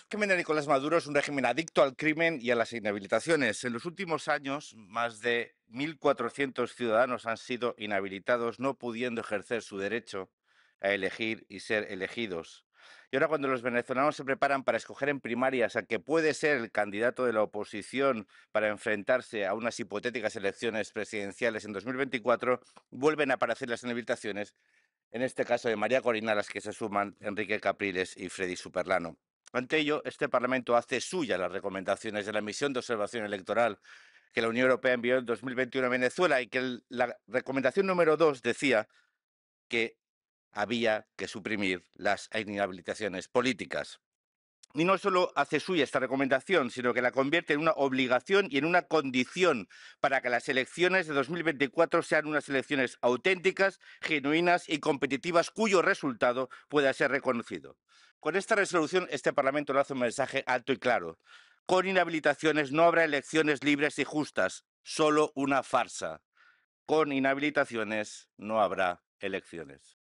El régimen de Nicolás Maduro es un régimen adicto al crimen y a las inhabilitaciones. En los últimos años, más de 1.400 ciudadanos han sido inhabilitados, no pudiendo ejercer su derecho a elegir y ser elegidos. Y ahora cuando los venezolanos se preparan para escoger en primarias a que puede ser el candidato de la oposición para enfrentarse a unas hipotéticas elecciones presidenciales en 2024, vuelven a aparecer las inhabilitaciones, en este caso de María Corina, a las que se suman Enrique Capriles y Freddy Superlano. Ante ello, este Parlamento hace suya las recomendaciones de la misión de observación electoral que la Unión Europea envió en 2021 a Venezuela y que la recomendación número dos decía que había que suprimir las inhabilitaciones políticas. Y no solo hace suya esta recomendación, sino que la convierte en una obligación y en una condición para que las elecciones de 2024 sean unas elecciones auténticas, genuinas y competitivas cuyo resultado pueda ser reconocido. Con esta resolución, este Parlamento lanza un mensaje alto y claro. Con inhabilitaciones no habrá elecciones libres y justas, solo una farsa. Con inhabilitaciones no habrá elecciones.